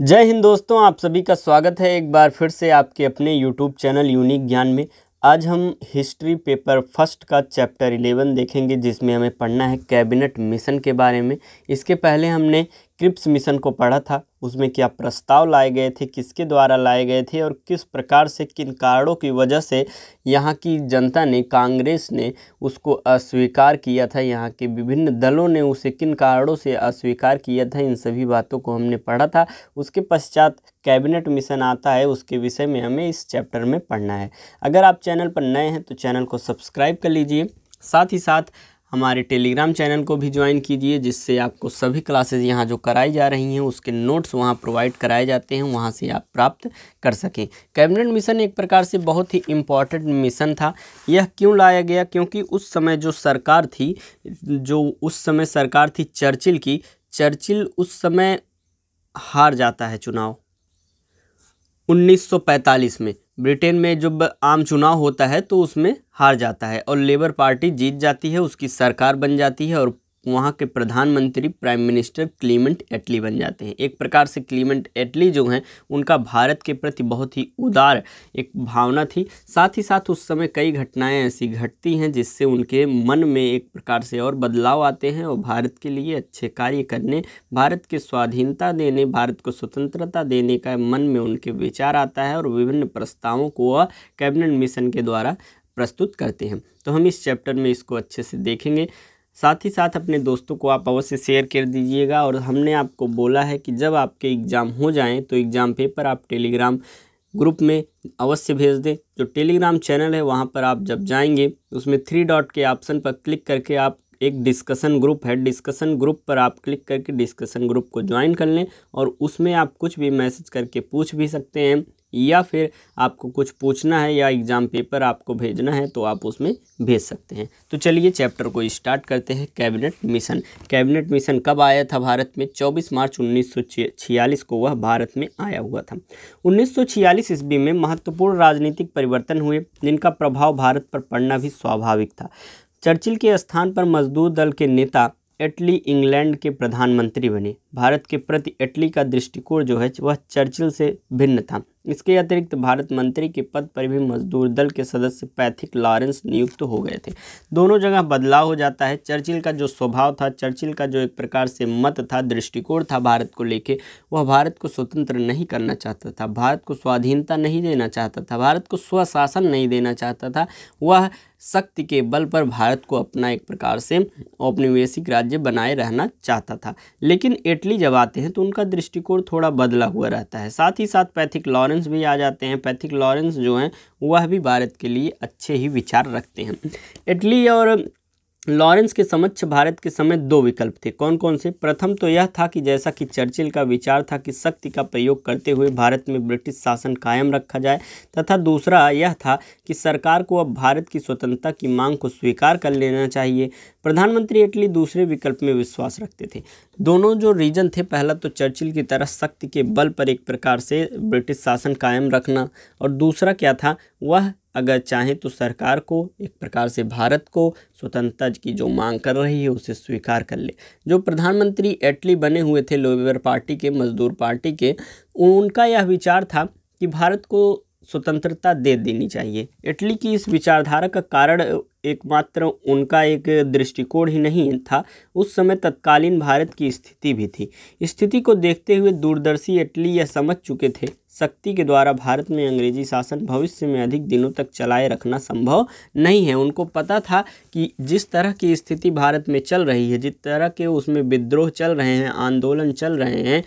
जय हिंद दोस्तों आप सभी का स्वागत है एक बार फिर से आपके अपने यूट्यूब चैनल यूनिक ज्ञान में आज हम हिस्ट्री पेपर फर्स्ट का चैप्टर इलेवन देखेंगे जिसमें हमें पढ़ना है कैबिनेट मिशन के बारे में इसके पहले हमने क्रिप्स मिशन को पढ़ा था उसमें क्या प्रस्ताव लाए गए थे किसके द्वारा लाए गए थे और किस प्रकार से किन कारणों की वजह से यहाँ की जनता ने कांग्रेस ने उसको अस्वीकार किया था यहाँ के विभिन्न दलों ने उसे किन कारणों से अस्वीकार किया था इन सभी बातों को हमने पढ़ा था उसके पश्चात कैबिनेट मिशन आता है उसके विषय में हमें इस चैप्टर में पढ़ना है अगर आप चैनल पर नए हैं तो चैनल को सब्सक्राइब कर लीजिए साथ ही साथ हमारे टेलीग्राम चैनल को भी ज्वाइन कीजिए जिससे आपको सभी क्लासेज यहाँ जो कराई जा रही हैं उसके नोट्स वहाँ प्रोवाइड कराए जाते हैं वहाँ से आप प्राप्त कर सकें कैबिनेट मिशन एक प्रकार से बहुत ही इम्पॉर्टेंट मिशन था यह क्यों लाया गया क्योंकि उस समय जो सरकार थी जो उस समय सरकार थी चर्चिल की चर्चिल उस समय हार जाता है चुनाव 1945 में ब्रिटेन में जब आम चुनाव होता है तो उसमें हार जाता है और लेबर पार्टी जीत जाती है उसकी सरकार बन जाती है और वहाँ के प्रधानमंत्री प्राइम मिनिस्टर क्लीमेंट एटली बन जाते हैं एक प्रकार से क्लीमेंट एटली जो हैं उनका भारत के प्रति बहुत ही उदार एक भावना थी साथ ही साथ उस समय कई घटनाएं ऐसी घटती हैं जिससे उनके मन में एक प्रकार से और बदलाव आते हैं और भारत के लिए अच्छे कार्य करने भारत के स्वाधीनता देने भारत को स्वतंत्रता देने का मन में उनके विचार आता है और विभिन्न प्रस्तावों को वह कैबिनेट मिशन के द्वारा प्रस्तुत करते हैं तो हम इस चैप्टर में इसको अच्छे से देखेंगे साथ ही साथ अपने दोस्तों को आप अवश्य शेयर कर दीजिएगा और हमने आपको बोला है कि जब आपके एग्ज़ाम हो जाएं तो एग्ज़ाम पेपर आप टेलीग्राम ग्रुप में अवश्य भेज दें जो टेलीग्राम चैनल है वहाँ पर आप जब जाएंगे उसमें थ्री डॉट के ऑप्शन पर क्लिक करके आप एक डिस्कशन ग्रुप है डिस्कशन ग्रुप पर आप क्लिक करके डिस्कशन ग्रुप को ज्वाइन कर लें और उसमें आप कुछ भी मैसेज करके पूछ भी सकते हैं या फिर आपको कुछ पूछना है या एग्ज़ाम पेपर आपको भेजना है तो आप उसमें भेज सकते हैं तो चलिए चैप्टर को स्टार्ट करते हैं कैबिनेट मिशन कैबिनेट मिशन कब आया था भारत में 24 मार्च 1946 को वह भारत में आया हुआ था 1946 ईस्वी में महत्वपूर्ण राजनीतिक परिवर्तन हुए जिनका प्रभाव भारत पर पड़ना भी स्वाभाविक था चर्चिल के स्थान पर मजदूर दल के नेता इटली इंग्लैंड के प्रधानमंत्री बने भारत के प्रति इटली का दृष्टिकोण जो है वह चर्चिल से भिन्न था इसके अतिरिक्त भारत मंत्री के पद पर भी मजदूर दल के सदस्य पैथिक लॉरेंस नियुक्त हो गए थे दोनों जगह बदलाव हो जाता है चर्चिल का जो स्वभाव था चर्चिल का जो एक प्रकार से मत था दृष्टिकोण था भारत को लेके वह भारत को स्वतंत्र नहीं करना चाहता था भारत को स्वाधीनता नहीं देना चाहता था भारत को स्वशासन नहीं देना चाहता था वह शक्ति के बल पर भारत को अपना एक प्रकार से औपनिवेशिक राज्य बनाए रहना चाहता था लेकिन इटली जब आते हैं तो उनका दृष्टिकोण थोड़ा बदला हुआ रहता है साथ ही साथ पैथिक लॉरेंस लॉरेंस भी आ जाते हैं पैथिक लॉरेंस जो हैं वह भी भारत के लिए अच्छे ही विचार रखते हैं इटली और लॉरेंस के समक्ष भारत के समय दो विकल्प थे कौन कौन से प्रथम तो यह था कि जैसा कि चर्चिल का विचार था कि शक्ति का प्रयोग करते हुए भारत में ब्रिटिश शासन कायम रखा जाए तथा दूसरा यह था कि सरकार को अब भारत की स्वतंत्रता की मांग को स्वीकार कर लेना चाहिए प्रधानमंत्री इटली दूसरे विकल्प में विश्वास रखते थे दोनों जो रीजन थे पहला तो चर्चिल की तरह शक्ति के बल पर एक प्रकार से ब्रिटिश शासन कायम रखना और दूसरा क्या था वह अगर चाहें तो सरकार को एक प्रकार से भारत को स्वतंत्रता की जो मांग कर रही है उसे स्वीकार कर ले जो प्रधानमंत्री एटली बने हुए थे लेबर पार्टी के मजदूर पार्टी के उनका यह विचार था कि भारत को स्वतंत्रता दे देनी चाहिए इटली की इस विचारधारा का कारण एकमात्र उनका एक दृष्टिकोण ही नहीं था उस समय तत्कालीन भारत की स्थिति भी थी स्थिति को देखते हुए दूरदर्शी इटली यह समझ चुके थे शक्ति के द्वारा भारत में अंग्रेजी शासन भविष्य में अधिक दिनों तक चलाए रखना संभव नहीं है उनको पता था कि जिस तरह की स्थिति भारत में चल रही है जिस तरह के उसमें विद्रोह चल रहे हैं आंदोलन चल रहे हैं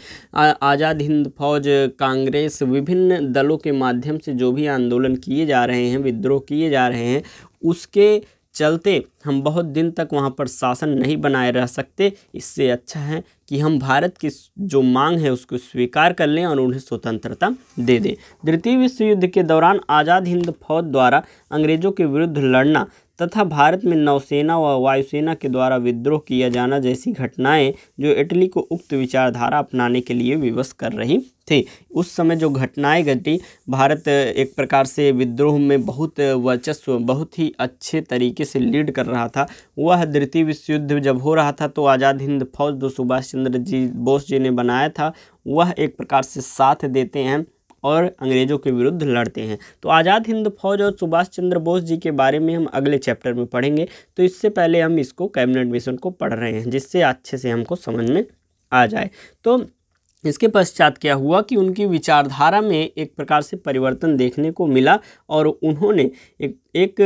आज़ाद हिंद फौज कांग्रेस विभिन्न दलों के माध्यम से जो भी आंदोलन किए जा रहे हैं विद्रोह किए जा रहे हैं उसके चलते हम बहुत दिन तक वहाँ पर शासन नहीं बनाए रह सकते इससे अच्छा है कि हम भारत की जो मांग है उसको स्वीकार कर लें और उन्हें स्वतंत्रता दे दें द्वितीय विश्व युद्ध के दौरान आज़ाद हिंद फौज द्वारा अंग्रेज़ों के विरुद्ध लड़ना तथा भारत में नौसेना व वायुसेना के द्वारा विद्रोह किया जाना जैसी घटनाएं जो इटली को उक्त विचारधारा अपनाने के लिए विवश कर रही थी उस समय जो घटनाएं घटी भारत एक प्रकार से विद्रोह में बहुत वर्चस्व बहुत ही अच्छे तरीके से लीड कर रहा था वह द्वितीय विश्व युद्ध जब हो रहा था तो आज़ाद हिंद फौज जो सुभाष चंद्र जी बोस जी ने बनाया था वह एक प्रकार से साथ देते हैं और अंग्रेज़ों के विरुद्ध लड़ते हैं तो आज़ाद हिंद फौज और सुभाष चंद्र बोस जी के बारे में हम अगले चैप्टर में पढ़ेंगे तो इससे पहले हम इसको कैबिनेट मिशन को पढ़ रहे हैं जिससे अच्छे से हमको समझ में आ जाए तो इसके पश्चात क्या हुआ कि उनकी विचारधारा में एक प्रकार से परिवर्तन देखने को मिला और उन्होंने एक एक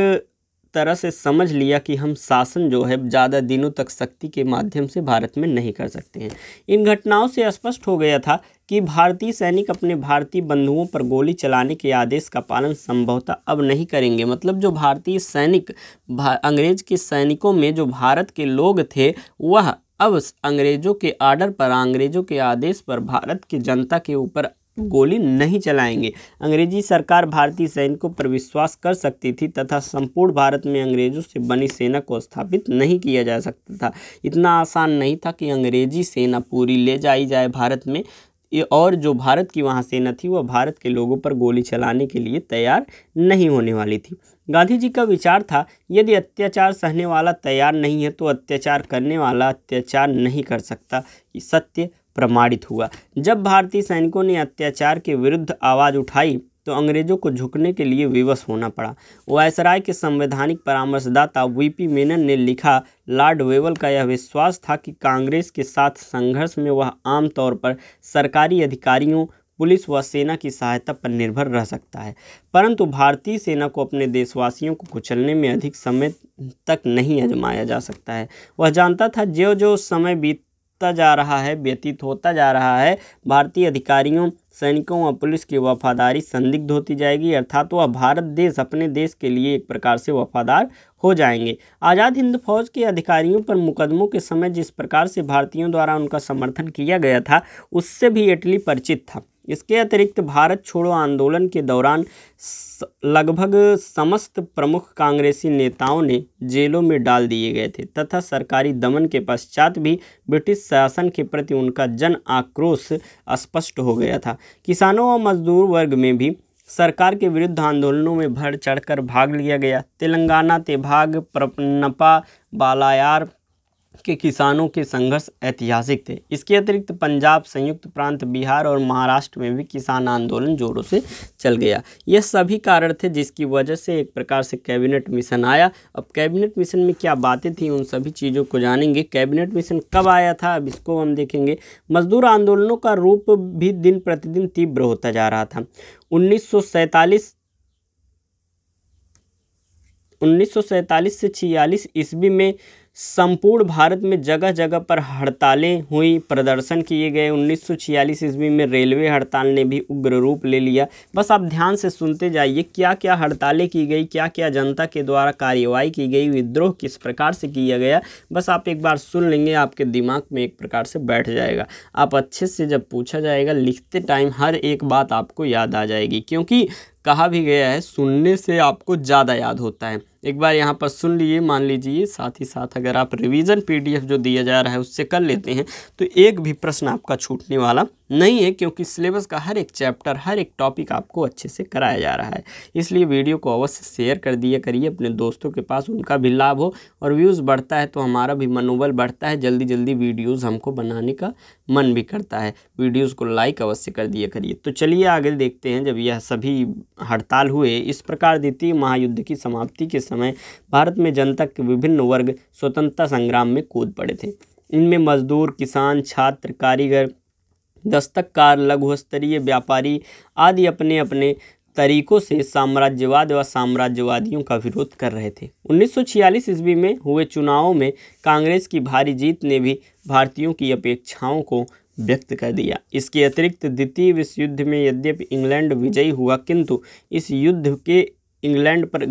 तरह से समझ लिया कि हम शासन जो है ज़्यादा दिनों तक शक्ति के माध्यम से भारत में नहीं कर सकते हैं इन घटनाओं से स्पष्ट हो गया था कि भारतीय सैनिक अपने भारतीय बंधुओं पर गोली चलाने के आदेश का पालन संभवतः अब नहीं करेंगे मतलब जो भारतीय सैनिक भा, अंग्रेज के सैनिकों में जो भारत के लोग थे वह अब अंग्रेज़ों के आर्डर पर अंग्रेज़ों के आदेश पर भारत की जनता के ऊपर गोली नहीं चलाएंगे अंग्रेजी सरकार भारतीय सैनिकों पर विश्वास कर सकती थी तथा संपूर्ण भारत में अंग्रेजों से बनी सेना को स्थापित नहीं किया जा सकता था इतना आसान नहीं था कि अंग्रेजी सेना पूरी ले जाई जाए भारत में और जो भारत की वहाँ सेना थी वह भारत के लोगों पर गोली चलाने के लिए तैयार नहीं होने वाली थी गांधी जी का विचार था यदि अत्याचार सहने वाला तैयार नहीं है तो अत्याचार करने वाला अत्याचार नहीं कर सकता सत्य प्रमाणित हुआ जब भारतीय सैनिकों ने अत्याचार के विरुद्ध आवाज़ उठाई तो अंग्रेजों को झुकने के लिए विवश होना पड़ा वायसराय के संवैधानिक परामर्शदाता वीपी मेनन ने लिखा लॉर्ड वेवल का यह विश्वास था कि कांग्रेस के साथ संघर्ष में वह आमतौर पर सरकारी अधिकारियों पुलिस व सेना की सहायता पर निर्भर रह सकता है परंतु भारतीय सेना को अपने देशवासियों को कुचलने में अधिक समय तक नहीं आजमाया जा सकता है वह जानता था जो जो समय बीत होता जा रहा है व्यतीत होता जा रहा है भारतीय अधिकारियों सैनिकों व पुलिस की वफादारी संदिग्ध होती जाएगी अर्थात वह भारत देश अपने देश के लिए एक प्रकार से वफादार हो जाएंगे आज़ाद हिंद फौज के अधिकारियों पर मुकदमों के समय जिस प्रकार से भारतीयों द्वारा उनका समर्थन किया गया था उससे भी इटली परिचित था इसके अतिरिक्त भारत छोड़ो आंदोलन के दौरान लगभग समस्त प्रमुख कांग्रेसी नेताओं ने जेलों में डाल दिए गए थे तथा सरकारी दमन के पश्चात भी ब्रिटिश शासन के प्रति उनका जन आक्रोश स्पष्ट हो गया था किसानों और मजदूर वर्ग में भी सरकार के विरुद्ध आंदोलनों में भर चढ़कर भाग लिया गया तेलंगाना तेभाग प्रपन्नपा बालायार के किसानों के संघर्ष ऐतिहासिक थे इसके अतिरिक्त पंजाब संयुक्त प्रांत बिहार और महाराष्ट्र में भी किसान आंदोलन जोरों से चल गया ये सभी कारण थे जिसकी वजह से एक प्रकार से कैबिनेट मिशन आया अब कैबिनेट मिशन में क्या बातें थी उन सभी चीज़ों को जानेंगे कैबिनेट मिशन कब आया था अब इसको हम देखेंगे मजदूर आंदोलनों का रूप भी दिन प्रतिदिन तीव्र होता जा रहा था उन्नीस 1947 से छियालीस ईस्वी में संपूर्ण भारत में जगह जगह पर हड़तालें हुई प्रदर्शन किए गए 1946 ईस्वी में रेलवे हड़ताल ने भी उग्र रूप ले लिया बस आप ध्यान से सुनते जाइए क्या क्या हड़तालें की गई क्या क्या जनता के द्वारा कार्यवाही की गई विद्रोह किस प्रकार से किया गया बस आप एक बार सुन लेंगे आपके दिमाग में एक प्रकार से बैठ जाएगा आप अच्छे से जब पूछा जाएगा लिखते टाइम हर एक बात आपको याद आ जाएगी क्योंकि कहा भी गया है सुनने से आपको ज़्यादा याद होता है एक बार यहाँ पर सुन लीजिए मान लीजिए साथ ही साथ अगर आप रिवीजन पीडीएफ जो दिया जा रहा है उससे कर लेते हैं तो एक भी प्रश्न आपका छूटने वाला नहीं है क्योंकि सिलेबस का हर एक चैप्टर हर एक टॉपिक आपको अच्छे से कराया जा रहा है इसलिए वीडियो को अवश्य शेयर कर दिया करिए अपने दोस्तों के पास उनका भी लाभ हो और व्यूज़ बढ़ता है तो हमारा भी मनोबल बढ़ता है जल्दी जल्दी वीडियोज़ हमको बनाने का मन भी करता है वीडियोज़ को लाइक अवश्य कर दिया करिए तो चलिए आगे देखते हैं जब यह सभी हड़ताल हुए इस प्रकार द्वितीय महायुद्ध की समाप्ति के समय भारत में जनता के विभिन्न वर्ग स्वतंत्रता संग्राम में कूद पड़े थे इनमें मजदूर किसान छात्र कारीगर दस्तककार लघु स्तरीय व्यापारी आदि अपने अपने तरीकों से साम्राज्यवाद व साम्राज्यवादियों का विरोध कर रहे थे 1946 ईस्वी में हुए चुनावों में कांग्रेस की भारी जीत ने भी भारतीयों की अपेक्षाओं को व्यक्त कर दिया इसके अतिरिक्त द्वितीय विश्व युद्ध में यद्यपि इंग्लैंड विजयी हुआ किंतु इस युद्ध के इंग्लैंड पर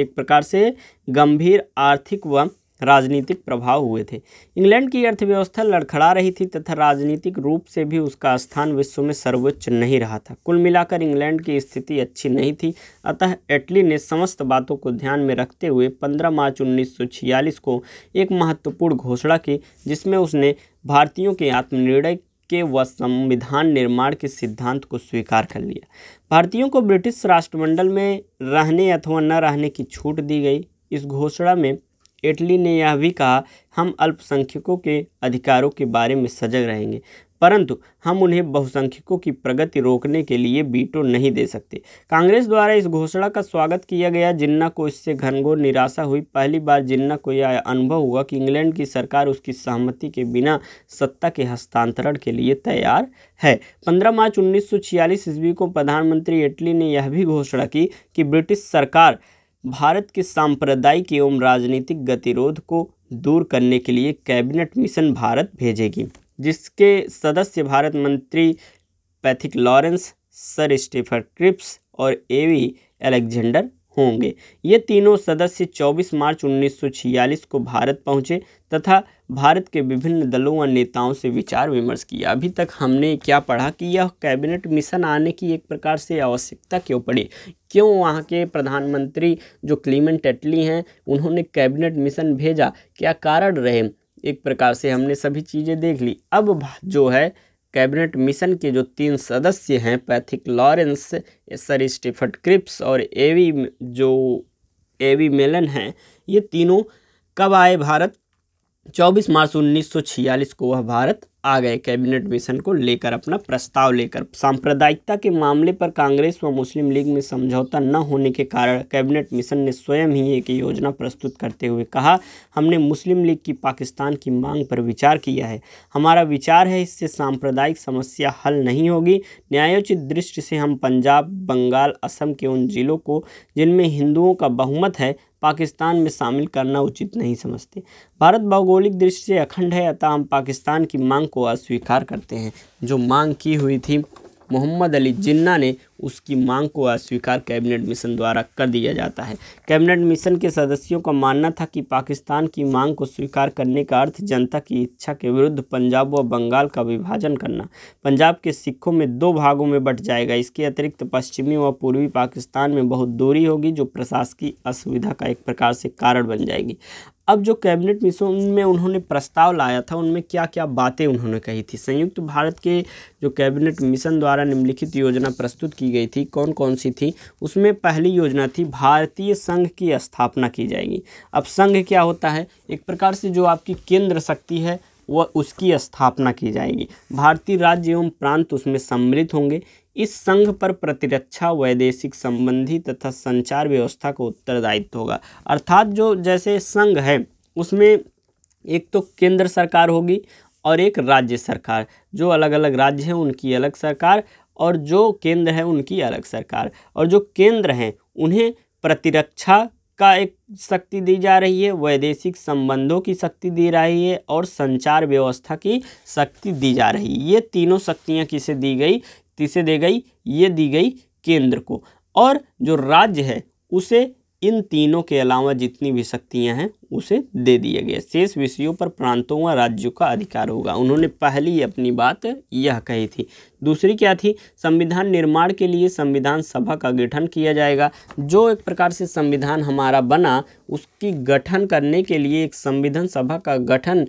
एक प्रकार से गंभीर आर्थिक व राजनीतिक प्रभाव हुए थे इंग्लैंड की अर्थव्यवस्था लड़खड़ा रही थी तथा राजनीतिक रूप से भी उसका स्थान विश्व में सर्वोच्च नहीं रहा था कुल मिलाकर इंग्लैंड की स्थिति अच्छी नहीं थी अतः एटली ने समस्त बातों को ध्यान में रखते हुए 15 मार्च 1946 को एक महत्वपूर्ण घोषणा की जिसमें उसने भारतीयों के आत्मनिर्णय के व संविधान निर्माण के सिद्धांत को स्वीकार कर लिया भारतीयों को ब्रिटिश राष्ट्रमंडल में रहने अथवा न रहने की छूट दी गई इस घोषणा में इटली ने यह भी कहा हम अल्पसंख्यकों के अधिकारों के बारे में सजग रहेंगे परंतु हम उन्हें बहुसंख्यकों की प्रगति रोकने के लिए बीटो नहीं दे सकते कांग्रेस द्वारा इस घोषणा का स्वागत किया गया जिन्ना को इससे घनघोर निराशा हुई पहली बार जिन्ना को यह अनुभव हुआ कि इंग्लैंड की सरकार उसकी सहमति के बिना सत्ता के हस्तांतरण के लिए तैयार है 15 मार्च उन्नीस ईस्वी को प्रधानमंत्री एटली ने यह भी घोषणा की कि ब्रिटिश सरकार भारत के सांप्रदायिक एवं राजनीतिक गतिरोध को दूर करने के लिए कैबिनेट मिशन भारत भेजेगी जिसके सदस्य भारत मंत्री Pethick Lawrence sir Stafford Cripps और एवी एलेक्जेंडर होंगे ये तीनों सदस्य 24 मार्च 1946 को भारत पहुंचे तथा भारत के विभिन्न दलों व नेताओं से विचार विमर्श किया अभी तक हमने क्या पढ़ा कि यह कैबिनेट मिशन आने की एक प्रकार से आवश्यकता क्यों पड़ी क्यों वहाँ के प्रधानमंत्री जो क्लीमेंट टेटली हैं उन्होंने कैबिनेट मिशन भेजा क्या कारण रहे एक प्रकार से हमने सभी चीज़ें देख ली अब जो है कैबिनेट मिशन के जो तीन सदस्य हैं Pethick Lawrence sir Stafford Cripps और एवी जो एवी मेलन हैं ये तीनों कब आए भारत 24 मार्च 1946 को वह भारत आ गए कैबिनेट मिशन को लेकर अपना प्रस्ताव लेकर सांप्रदायिकता के मामले पर कांग्रेस व मुस्लिम लीग में समझौता न होने के कारण कैबिनेट मिशन ने स्वयं ही एक योजना प्रस्तुत करते हुए कहा हमने मुस्लिम लीग की पाकिस्तान की मांग पर विचार किया है हमारा विचार है इससे सांप्रदायिक समस्या हल नहीं होगी न्यायोचित दृष्टि से हम पंजाब बंगाल असम के उन जिलों को जिनमें हिंदुओं का बहुमत है पाकिस्तान में शामिल करना उचित नहीं समझते भारत भौगोलिक दृष्टि से अखंड है अतः हम पाकिस्तान की मांग को अस्वीकार करते हैं जो मांग की हुई थी मोहम्मद अली जिन्ना ने उसकी मांग को अस्वीकार कैबिनेट मिशन द्वारा कर दिया जाता है कैबिनेट मिशन के सदस्यों का मानना था कि पाकिस्तान की मांग को स्वीकार करने का अर्थ जनता की इच्छा के विरुद्ध पंजाब व बंगाल का विभाजन करना पंजाब के सिखों में दो भागों में बट जाएगा इसके अतिरिक्त पश्चिमी व पूर्वी पाकिस्तान में बहुत दूरी होगी जो प्रशासकीय असुविधा का एक प्रकार से कारण बन जाएगी अब जो कैबिनेट मिशन में उन्होंने प्रस्ताव लाया था उनमें क्या क्या बातें उन्होंने कही थी संयुक्त भारत के जो कैबिनेट मिशन द्वारा निम्नलिखित योजना प्रस्तुत की गई थी कौन कौन सी थी उसमें पहली योजना थी भारतीय संघ की स्थापना की जाएगी अब संघ क्या होता है एक प्रकार से जो आपकी केंद्र शक्ति है वह उसकी स्थापना की जाएगी भारतीय राज्य एवं प्रांत उसमें सम्मिलित होंगे इस संघ पर प्रतिरक्षा वैदेशिक संबंधी तथा संचार व्यवस्था का उत्तरदायित्व होगा अर्थात जो जैसे संघ है उसमें एक तो केंद्र सरकार होगी और एक राज्य सरकार जो अलग अलग राज्य हैं उनकी अलग सरकार और जो केंद्र है उनकी अलग सरकार और जो केंद्र हैं उन्हें प्रतिरक्षा का एक शक्ति दी जा रही है वैदेशिक संबंधों की शक्ति दी रही है और संचार व्यवस्था की शक्ति दी जा रही है ये तीनों शक्तियाँ किसे दी गई किसे दे गई ये दी गई केंद्र को और जो राज्य है उसे इन तीनों के अलावा जितनी भी शक्तियां हैं उसे दे दिया गया शेष विषयों पर प्रांतों व राज्यों का अधिकार होगा उन्होंने पहली अपनी बात यह कही थी दूसरी क्या थी संविधान निर्माण के लिए संविधान सभा का गठन किया जाएगा जो एक प्रकार से संविधान हमारा बना उसकी गठन करने के लिए एक संविधान सभा का गठन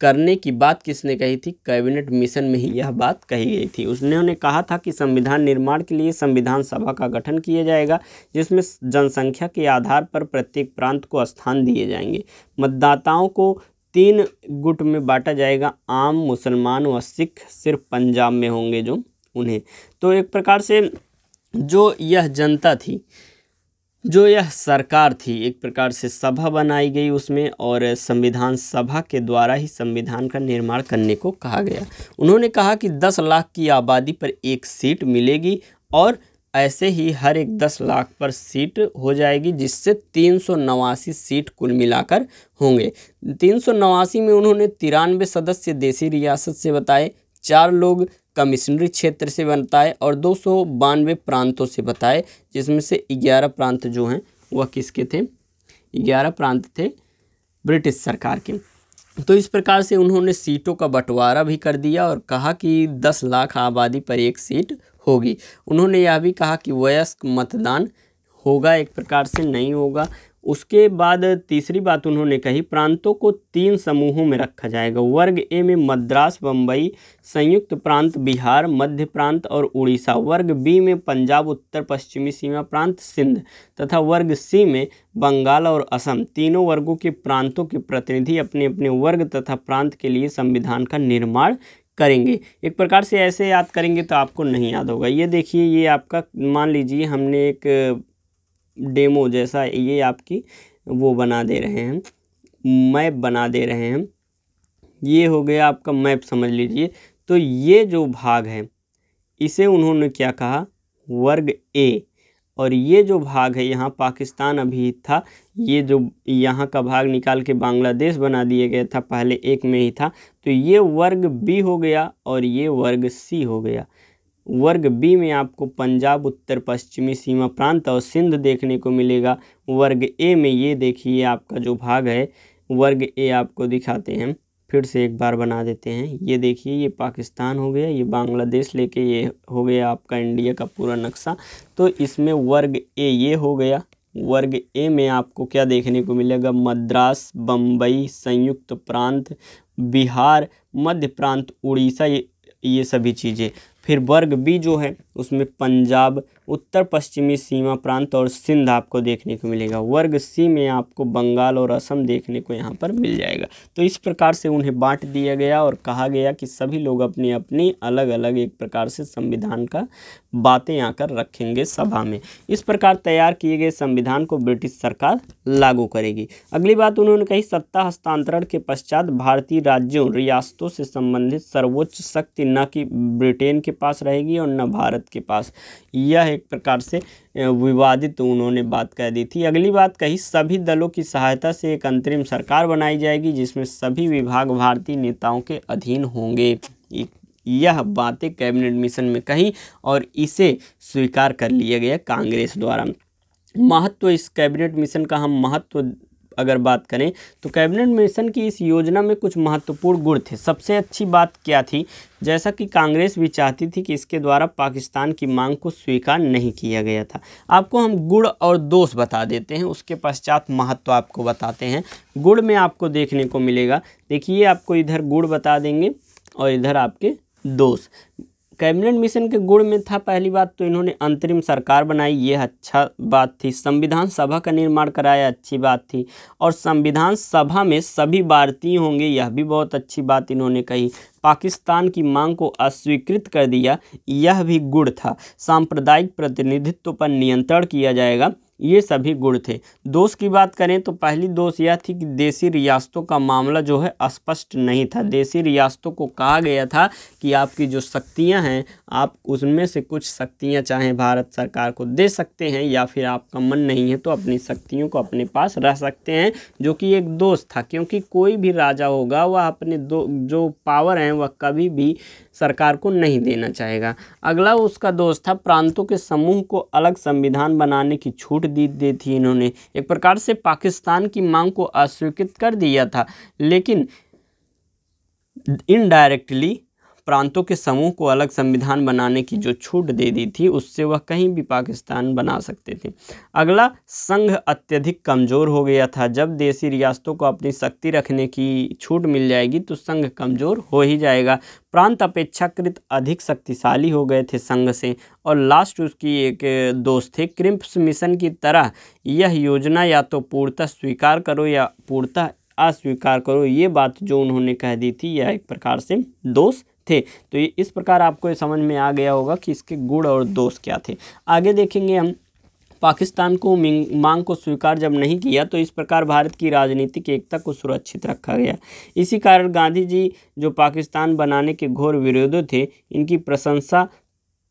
करने की बात किसने कही थी कैबिनेट मिशन में ही यह बात कही गई थी उसने उन्हें कहा था कि संविधान निर्माण के लिए संविधान सभा का गठन किया जाएगा जिसमें जनसंख्या के आधार पर प्रत्येक प्रांत को स्थान दिए जाएंगे मतदाताओं को तीन गुट में बांटा जाएगा आम मुसलमान व सिख सिर्फ पंजाब में होंगे जो उन्हें तो एक प्रकार से जो यह जनता थी जो यह सरकार थी एक प्रकार से सभा बनाई गई उसमें और संविधान सभा के द्वारा ही संविधान का निर्माण करने को कहा गया उन्होंने कहा कि दस लाख की आबादी पर एक सीट मिलेगी और ऐसे ही हर एक दस लाख पर सीट हो जाएगी जिससे तीन सौ नवासी सीट कुल मिलाकर होंगे तीन सौ नवासी में उन्होंने तिरानवे सदस्य देसी रियासत से बताए चार लोग कमिश्नरी क्षेत्र से बनता है और दो सौ बानवे प्रांतों से बताए जिसमें से ग्यारह प्रांत जो हैं वह किसके थे ग्यारह प्रांत थे ब्रिटिश सरकार के तो इस प्रकार से उन्होंने सीटों का बंटवारा भी कर दिया और कहा कि दस लाख आबादी पर एक सीट होगी उन्होंने यह भी कहा कि वयस्क मतदान होगा एक प्रकार से नहीं होगा उसके बाद तीसरी बात उन्होंने कही प्रांतों को तीन समूहों में रखा जाएगा वर्ग ए में मद्रास बम्बई संयुक्त प्रांत बिहार मध्य प्रांत और उड़ीसा वर्ग बी में पंजाब उत्तर पश्चिमी सीमा प्रांत सिंध तथा वर्ग सी में बंगाल और असम तीनों वर्गों के प्रांतों के प्रतिनिधि अपने अपने वर्ग तथा प्रांत के लिए संविधान का निर्माण करेंगे एक प्रकार से ऐसे याद करेंगे तो आपको नहीं याद होगा ये देखिए ये आपका मान लीजिए हमने एक डेमो जैसा ये आपकी वो बना दे रहे हैं मैप बना दे रहे हैं ये हो गया आपका मैप समझ लीजिए तो ये जो भाग है इसे उन्होंने क्या कहा वर्ग ए और ये जो भाग है यहाँ पाकिस्तान अभी था ये जो यहाँ का भाग निकाल के बांग्लादेश बना दिया गया था पहले एक में ही था तो ये वर्ग बी हो गया और ये वर्ग सी हो गया वर्ग बी में आपको पंजाब उत्तर पश्चिमी सीमा प्रांत और सिंध देखने को मिलेगा वर्ग ए में ये देखिए आपका जो भाग है वर्ग ए आपको दिखाते हैं फिर से एक बार बना देते हैं ये देखिए ये पाकिस्तान हो गया ये बांग्लादेश लेके ये हो गया आपका इंडिया का पूरा नक्शा तो इसमें वर्ग ए ये हो गया वर्ग ए में आपको क्या देखने को मिलेगा मद्रास बम्बई संयुक्त प्रांत बिहार मध्य प्रांत उड़ीसा ये ये सभी चीज़ें फिर वर्ग बी जो है उसमें पंजाब उत्तर पश्चिमी सीमा प्रांत और सिंध आपको देखने को मिलेगा वर्ग सी में आपको बंगाल और असम देखने को यहाँ पर मिल जाएगा तो इस प्रकार से उन्हें बांट दिया गया और कहा गया कि सभी लोग अपनी अपनी अलग अलग एक प्रकार से संविधान का बातें आकर रखेंगे सभा में इस प्रकार तैयार किए गए संविधान को ब्रिटिश सरकार लागू करेगी अगली बात उन्होंने कही सत्ता हस्तांतरण के पश्चात भारतीय राज्यों रियासतों से संबंधित सर्वोच्च शक्ति न कि ब्रिटेन के के पास रहेगी और न भारत के पास यह एक प्रकार से विवादित उन्होंने बात कह दी थी अगली बात कही सभी दलों की सहायता से एक अंतरिम सरकार बनाई जाएगी जिसमें सभी विभाग भारतीय नेताओं के अधीन होंगे यह बातें कैबिनेट मिशन में कही और इसे स्वीकार कर लिया गया कांग्रेस द्वारा महत्व तो इस कैबिनेट मिशन का हम महत्व तो अगर बात करें तो कैबिनेट मिशन की इस योजना में कुछ महत्वपूर्ण गुण थे सबसे अच्छी बात क्या थी जैसा कि कांग्रेस भी चाहती थी कि इसके द्वारा पाकिस्तान की मांग को स्वीकार नहीं किया गया था आपको हम गुण और दोष बता देते हैं उसके पश्चात महत्व आपको बताते हैं गुड़ में आपको देखने को मिलेगा देखिए आपको इधर गुड़ बता देंगे और इधर आपके दोष कैबिनेट मिशन के गुण में था पहली बात तो इन्होंने अंतरिम सरकार बनाई ये अच्छा बात थी संविधान सभा का निर्माण कराया अच्छी बात थी और संविधान सभा में सभी भारतीय होंगे यह भी बहुत अच्छी बात इन्होंने कही पाकिस्तान की मांग को अस्वीकृत कर दिया यह भी गुड़ था सांप्रदायिक प्रतिनिधित्व पर नियंत्रण किया जाएगा ये सभी गुण थे दोष की बात करें तो पहली दोष यह थी कि देसी रियासतों का मामला जो है स्पष्ट नहीं था देसी रियासतों को कहा गया था कि आपकी जो शक्तियां हैं आप उसमें से कुछ शक्तियां चाहें भारत सरकार को दे सकते हैं या फिर आपका मन नहीं है तो अपनी शक्तियों को अपने पास रह सकते हैं जो कि एक दोष था क्योंकि कोई भी राजा होगा वह अपने दो जो पावर हैं वह कभी भी सरकार को नहीं देना चाहेगा अगला उसका दोष था प्रांतों के समूह को अलग संविधान बनाने की छूट तशदीद दी थी इन्होंने एक प्रकार से पाकिस्तान की मांग को अस्वीकृत कर दिया था लेकिन इनडायरेक्टली प्रांतों के समूह को अलग संविधान बनाने की जो छूट दे दी थी उससे वह कहीं भी पाकिस्तान बना सकते थे अगला संघ अत्यधिक कमज़ोर हो गया था जब देसी रियासतों को अपनी शक्ति रखने की छूट मिल जाएगी तो संघ कमज़ोर हो ही जाएगा प्रांत अपेक्षाकृत अधिक शक्तिशाली हो गए थे संघ से और लास्ट उसकी एक दोस्त थे क्रिम्प्स मिशन की तरह यह योजना या तो पूर्णतः स्वीकार करो या पूर्णतः अस्वीकार करो ये बात जो उन्होंने कह दी थी यह एक प्रकार से दोष थे तो ये इस प्रकार आपको ये समझ में आ गया होगा कि इसके गुण और दोष क्या थे आगे देखेंगे हम पाकिस्तान को मांग को स्वीकार जब नहीं किया तो इस प्रकार भारत की राजनीतिक एकता को सुरक्षित रखा गया इसी कारण गांधी जी जो पाकिस्तान बनाने के घोर विरोधी थे इनकी प्रशंसा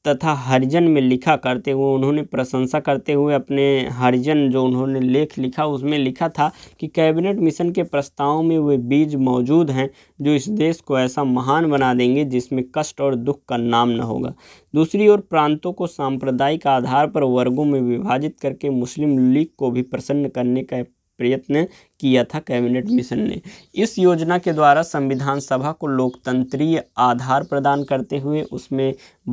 तथा हरिजन में लिखा करते हुए उन्होंने प्रशंसा करते हुए अपने हरिजन जो उन्होंने लेख लिखा उसमें लिखा था कि कैबिनेट मिशन के प्रस्तावों में वे बीज मौजूद हैं जो इस देश को ऐसा महान बना देंगे जिसमें कष्ट और दुख का नाम न होगा दूसरी ओर प्रांतों को सांप्रदायिक आधार पर वर्गों में विभाजित करके मुस्लिम लीग को भी प्रसन्न करने का प्रयत्न किया था कैबिनेट मिशन ने इस योजना के द्वारा संविधान सभा को लोकतंत्रीय आधार प्रदान करते हुए उसमें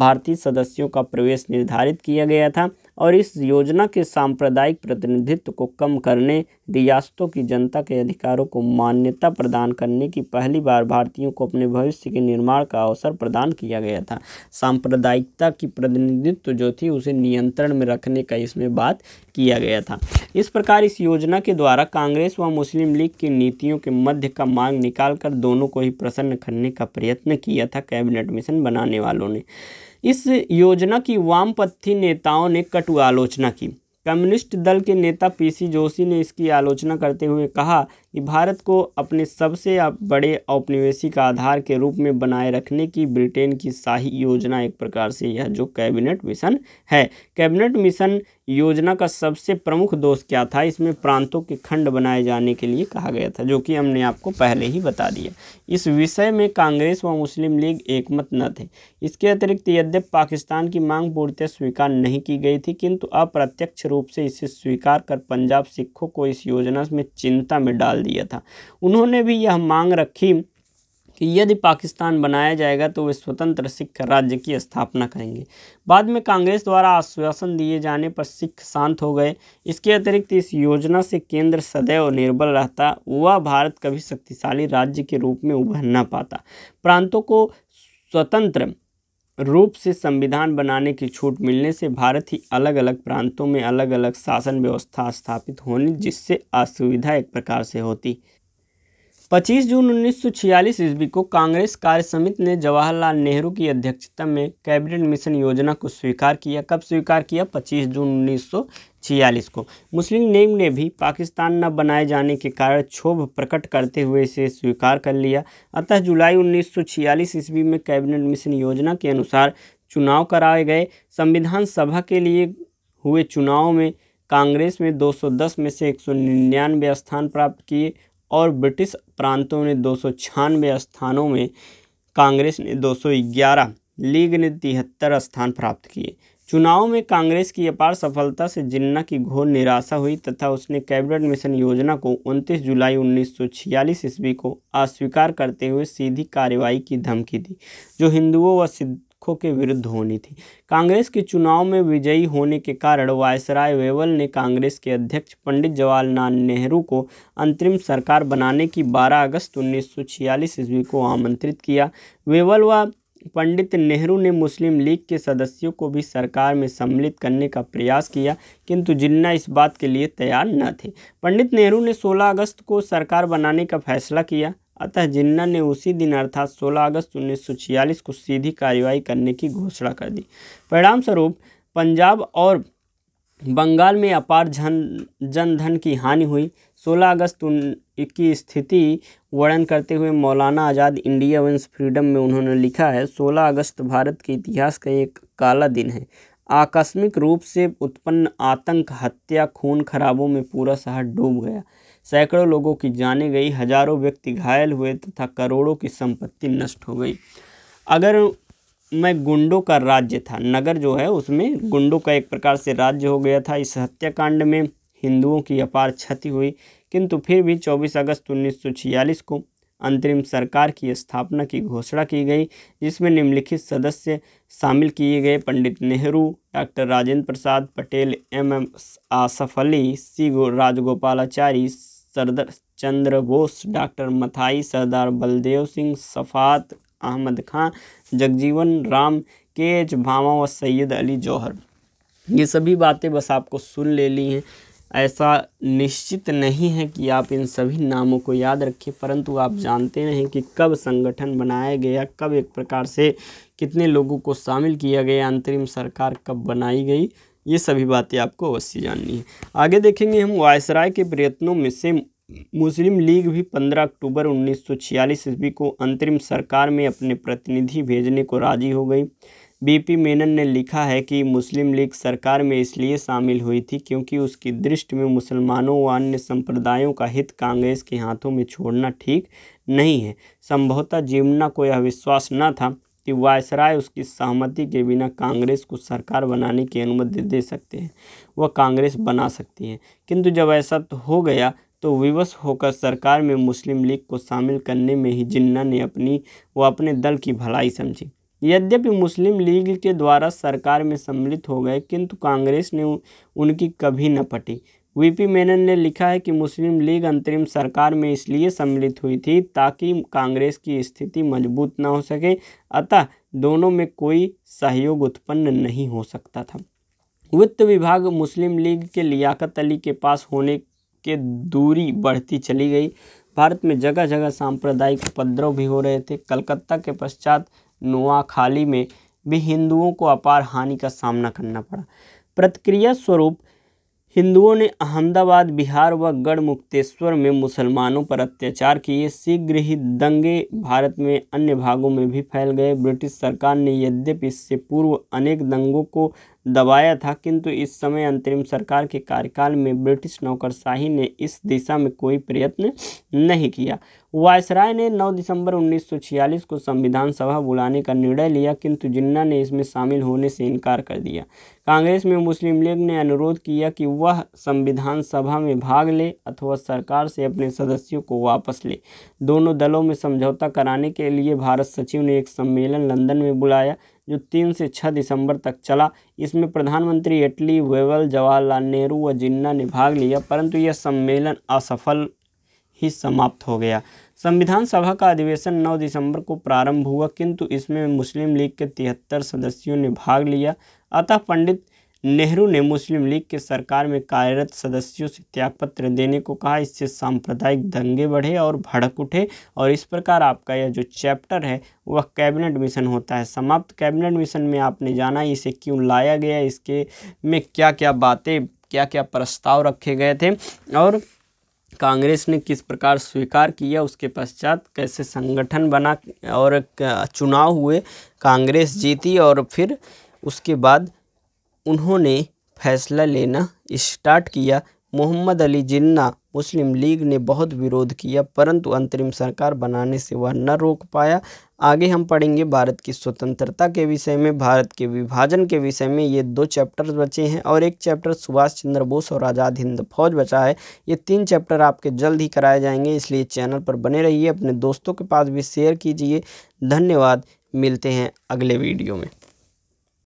भारतीय सदस्यों का प्रवेश निर्धारित किया गया था और इस योजना के सांप्रदायिक प्रतिनिधित्व को कम करने रियासतों की जनता के अधिकारों को मान्यता प्रदान करने की पहली बार भारतीयों को अपने भविष्य के निर्माण का अवसर प्रदान किया गया था सांप्रदायिकता की प्रतिनिधित्व जो थी उसे नियंत्रण में रखने का इसमें बात किया गया था इस प्रकार इस योजना के द्वारा कांग्रेस व मुस्लिम लीग की नीतियों के मध्य का मांग निकालकर दोनों को ही प्रसन्न करने का प्रयत्न किया था कैबिनेट मिशन बनाने वालों ने इस योजना की वामपंथी नेताओं ने कटु आलोचना की कम्युनिस्ट दल के नेता पीसी जोशी ने इसकी आलोचना करते हुए कहा भारत को अपने सबसे बड़े औपनिवेशिक आधार के रूप में बनाए रखने की ब्रिटेन की शाही योजना एक प्रकार से यह जो कैबिनेट मिशन है कैबिनेट मिशन योजना का सबसे प्रमुख दोष क्या था इसमें प्रांतों के खंड बनाए जाने के लिए कहा गया था जो कि हमने आपको पहले ही बता दिया इस विषय में कांग्रेस व मुस्लिम लीग एकमत न थे इसके अतिरिक्त यद्यप पाकिस्तान की मांग पूर्णतः स्वीकार नहीं की गई थी किंतु अप्रत्यक्ष रूप से इसे स्वीकार कर पंजाब सिखों को इस योजना में चिंता में डाल दिया था उन्होंने भी यह मांग रखी कि यदि पाकिस्तान बनाया जाएगा तो वे स्वतंत्र सिख राज्य की स्थापना करेंगे बाद में कांग्रेस द्वारा आश्वासन दिए जाने पर सिख शांत हो गए इसके अतिरिक्त इस योजना से केंद्र सदैव निर्बल रहता वह भारत कभी शक्तिशाली राज्य के रूप में उभर ना पाता प्रांतों को स्वतंत्र रूप से संविधान बनाने की छूट मिलने से भारत ही अलग अलग प्रांतों में अलग अलग शासन व्यवस्था स्थापित होनी जिससे असुविधा एक प्रकार से होती 25 जून 1946 ईस्वी को कांग्रेस कार्य समिति ने जवाहरलाल नेहरू की अध्यक्षता में कैबिनेट मिशन योजना को स्वीकार किया कब स्वीकार किया 25 जून 1946 को मुस्लिम लीग ने भी पाकिस्तान न बनाए जाने के कारण क्षोभ प्रकट करते हुए इसे स्वीकार कर लिया अतः जुलाई 1946 ईस्वी में कैबिनेट मिशन योजना के अनुसार चुनाव कराए गए संविधान सभा के लिए हुए चुनाव में कांग्रेस में 210 में से एक स्थान प्राप्त किए और ब्रिटिश प्रांतों ने दो स्थानों में कांग्रेस ने 211, लीग ने तिहत्तर स्थान प्राप्त किए चुनाव में कांग्रेस की अपार सफलता से जिन्ना की घोर निराशा हुई तथा उसने कैबिनेट मिशन योजना को 29 जुलाई 1946 ईस्वी को अस्वीकार करते हुए सीधी कार्रवाई की धमकी दी जो हिंदुओं व पक्षों के विरुद्ध होनी थी कांग्रेस के चुनाव में विजयी होने के कारण वायसराय वेवल ने कांग्रेस के अध्यक्ष पंडित जवाहरलाल नेहरू को अंतरिम सरकार बनाने की 12 अगस्त उन्नीस सौ ईस्वी को आमंत्रित किया वेवल व पंडित नेहरू ने मुस्लिम लीग के सदस्यों को भी सरकार में सम्मिलित करने का प्रयास किया किंतु जिन्ना इस बात के लिए तैयार न थे पंडित नेहरू ने 16 अगस्त को सरकार बनाने का फैसला किया अतः जिन्ना ने उसी दिन अर्थात 16 अगस्त उन्नीस को सीधी कार्रवाई करने की घोषणा कर दी परिणाम स्वरूप पंजाब और बंगाल में अपार जन जनधन की हानि हुई 16 अगस्त की स्थिति वर्णन करते हुए मौलाना आज़ाद इंडिया वंस फ्रीडम में उन्होंने लिखा है 16 अगस्त भारत के इतिहास का एक काला दिन है आकस्मिक रूप से उत्पन्न आतंक हत्या खून खराबों में पूरा शहर डूब गया सैकड़ों लोगों की जाने गई हजारों व्यक्ति घायल हुए तथा करोड़ों की संपत्ति नष्ट हो गई अगर मैं गुंडों का राज्य था नगर जो है उसमें गुंडों का एक प्रकार से राज्य हो गया था इस हत्याकांड में हिंदुओं की अपार क्षति हुई किंतु फिर भी 24 अगस्त 1946 को अंतरिम सरकार की स्थापना की घोषणा की गई जिसमें निम्नलिखित सदस्य शामिल किए गए Pandit Nehru doctor Rajendra Prasad Patel M M Asaf Ali C Rajagopalachari Sardar Chandra Bose doctor Mathai Sardar Baldev Singh Safat Ahmad Khan Jagjivan Ram K H भामा व सैयद अली जौहर ये सभी बातें बस आपको सुन ले ली हैं ऐसा निश्चित नहीं है कि आप इन सभी नामों को याद रखें परंतु आप हम्म। जानते नहीं कि कब संगठन बनाया गया कब एक प्रकार से कितने लोगों को शामिल किया गया अंतरिम सरकार कब बनाई गई ये सभी बातें आपको अवश्य जाननी है आगे देखेंगे हम वायसराय के प्रयत्नों में से मुस्लिम लीग भी 15 अक्टूबर 1946 सौ ईस्वी को अंतरिम सरकार में अपने प्रतिनिधि भेजने को राजी हो गई बीपी मेनन ने लिखा है कि मुस्लिम लीग सरकार में इसलिए शामिल हुई थी क्योंकि उसकी दृष्टि में मुसलमानों व अन्य संप्रदायों का हित कांग्रेस के हाथों में छोड़ना ठीक नहीं है संभवतः जीवना को यह विश्वास न था कि वायसराय उसकी सहमति के बिना कांग्रेस को सरकार बनाने की अनुमति दे सकते हैं वह कांग्रेस बना सकती है किंतु जब ऐसा तो हो गया तो विवश होकर सरकार में मुस्लिम लीग को शामिल करने में ही जिन्ना ने अपनी व अपने दल की भलाई समझी यद्यपि मुस्लिम लीग के द्वारा सरकार में सम्मिलित हो गए किंतु कांग्रेस ने उनकी कभी न पटी वीपी मेनन ने लिखा है कि मुस्लिम लीग अंतरिम सरकार में इसलिए सम्मिलित हुई थी ताकि कांग्रेस की स्थिति मजबूत न हो सके अतः दोनों में कोई सहयोग उत्पन्न नहीं हो सकता था वित्त विभाग मुस्लिम लीग के लियाकत अली के पास होने के दूरी बढ़ती चली गई भारत में जगह जगह सांप्रदायिक उपद्रव भी हो रहे थे कलकत्ता के पश्चात नोआखाली में भी हिंदुओं को अपार हानि का सामना करना पड़ा प्रतिक्रिया स्वरूप हिंदुओं ने अहमदाबाद बिहार व गढ़ मुक्तेश्वर में मुसलमानों पर अत्याचार किए शीघ्र ही दंगे भारत में अन्य भागों में भी फैल गए ब्रिटिश सरकार ने यद्यपि इससे पूर्व अनेक दंगों को दबाया था किंतु इस समय अंतरिम सरकार के कार्यकाल में ब्रिटिश नौकरशाही ने इस दिशा में कोई प्रयत्न नहीं किया वायसराय ने 9 दिसंबर 1946 को संविधान सभा बुलाने का निर्णय लिया किंतु जिन्ना ने इसमें शामिल होने से इनकार कर दिया कांग्रेस में मुस्लिम लीग ने अनुरोध किया कि वह संविधान सभा में भाग ले अथवा सरकार से अपने सदस्यों को वापस ले दोनों दलों में समझौता कराने के लिए भारत सचिव ने एक सम्मेलन लंदन में बुलाया जो तीन से छः दिसंबर तक चला इसमें प्रधानमंत्री एटली वेवल जवाहरलाल नेहरू व जिन्ना ने भाग लिया परंतु यह सम्मेलन असफल ही समाप्त हो गया संविधान सभा का अधिवेशन 9 दिसंबर को प्रारंभ हुआ किंतु इसमें मुस्लिम लीग के तिहत्तर सदस्यों ने भाग लिया अतः पंडित नेहरू ने मुस्लिम लीग के सरकार में कार्यरत सदस्यों से त्यागपत्र देने को कहा इससे सांप्रदायिक दंगे बढ़े और भड़क उठे और इस प्रकार आपका यह जो चैप्टर है वह कैबिनेट मिशन होता है समाप्त कैबिनेट मिशन में आपने जाना इसे क्यों लाया गया इसके में क्या क्या बातें क्या क्या प्रस्ताव रखे गए थे और कांग्रेस ने किस प्रकार स्वीकार किया उसके पश्चात कैसे संगठन बना और चुनाव हुए कांग्रेस जीती और फिर उसके बाद उन्होंने फैसला लेना स्टार्ट किया मोहम्मद अली जिन्ना मुस्लिम लीग ने बहुत विरोध किया परंतु अंतरिम सरकार बनाने से वह न रोक पाया आगे हम पढ़ेंगे भारत की स्वतंत्रता के विषय में भारत के विभाजन के विषय में ये दो चैप्टर्स बचे हैं और एक चैप्टर सुभाष चंद्र बोस और आज़ाद हिंद फौज बचा है ये तीन चैप्टर आपके जल्द ही कराए जाएंगे इसलिए चैनल पर बने रहिए अपने दोस्तों के पास भी शेयर कीजिए धन्यवाद मिलते हैं अगले वीडियो में